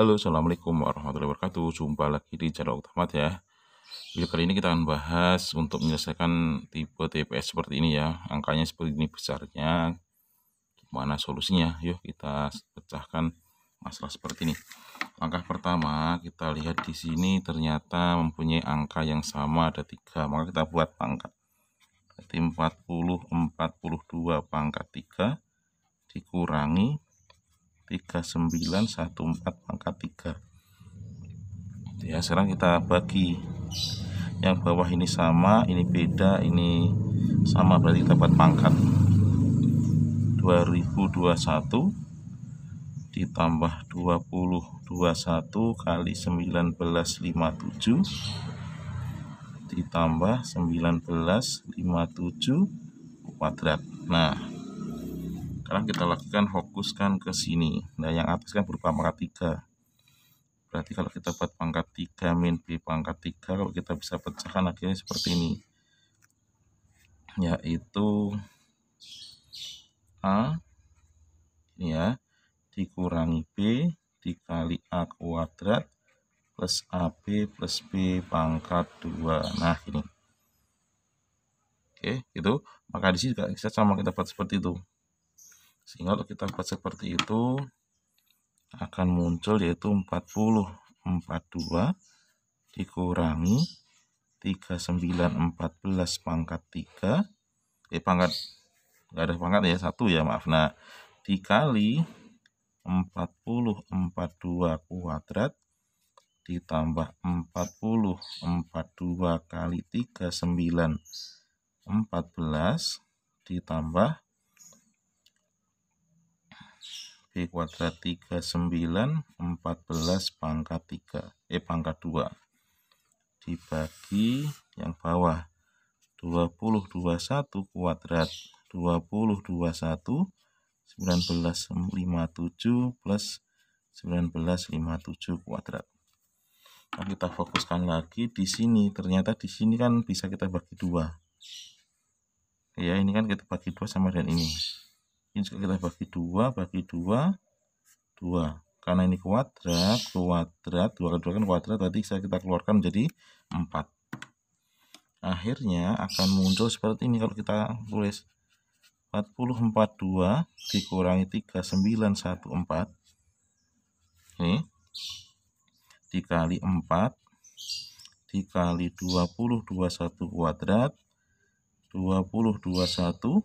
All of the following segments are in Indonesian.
Halo, Assalamualaikum warahmatullahi wabarakatuh. Jumpa lagi di channel Utama ya. Video kali ini kita akan bahas untuk menyelesaikan tipe TPS seperti ini ya. Angkanya seperti ini besarnya. Gimana solusinya? Yuk kita pecahkan masalah seperti ini. Langkah pertama kita lihat di sini ternyata mempunyai angka yang sama ada tiga. Maka kita buat pangkat. Berarti 40, 42 pangkat 3 dikurangi 3914 pangkat 3 ya sekarang kita bagi yang bawah ini sama ini beda ini sama berarti kita buat pangkat 2021 ditambah 2021 kali 1957 ditambah 1957 kuadrat nah sekarang kita lakukan fokuskan ke sini nah yang atas kan berupa pangkat 3 berarti kalau kita buat pangkat 3 min B pangkat 3 kalau kita bisa pecahkan akhirnya seperti ini yaitu A ini ya dikurangi B dikali A kuadrat plus AB plus B pangkat 2 nah ini oke itu maka di sini juga bisa sama kita buat seperti itu sehingga kalau kita buat seperti itu akan muncul yaitu 40 42 dikurangi 39 14 pangkat 3 eh pangkat enggak ada pangkat ya satu ya maaf nah dikali 40 42 kuadrat ditambah 40 42 kali 39 14 ditambah B kuadrat 9, 14 pangkat 3, eh pangkat 2. Dibagi yang bawah, 20, 21 kuadrat, 20, 21, 1957 plus 1957 kuadrat. Nah, kita fokuskan lagi di sini. Ternyata di sini kan bisa kita bagi dua. Ya, ini kan kita bagi dua sama dengan ini ini kita bagi dua bagi dua dua karena ini kuadrat kuadrat dua kali dua kan kuadrat tadi saya kita keluarkan menjadi empat akhirnya akan muncul seperti ini kalau kita tulis 442 dikurangi 3914 ini dikali 4 dikali 20 kuadrat 20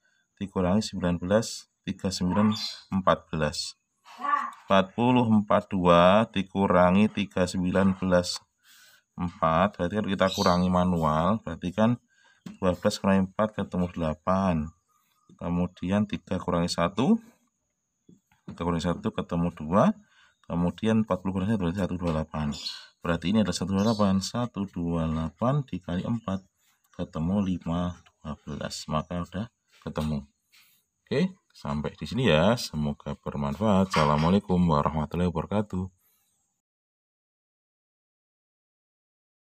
dikurangi 19 39 14 40 42 dikurangi 3 19 4 berarti kan kita kurangi manual berarti kan 12 kurangi 4 ketemu 8 kemudian 3 kurangi 1 3 kurangi 1 ketemu 2 kemudian 40 kurangi 1 berarti 128 berarti ini adalah 128 128 dikali 4 ketemu 5 12 maka udah ketemu. Oke, sampai di sini ya. Semoga bermanfaat. Assalamualaikum warahmatullahi wabarakatuh.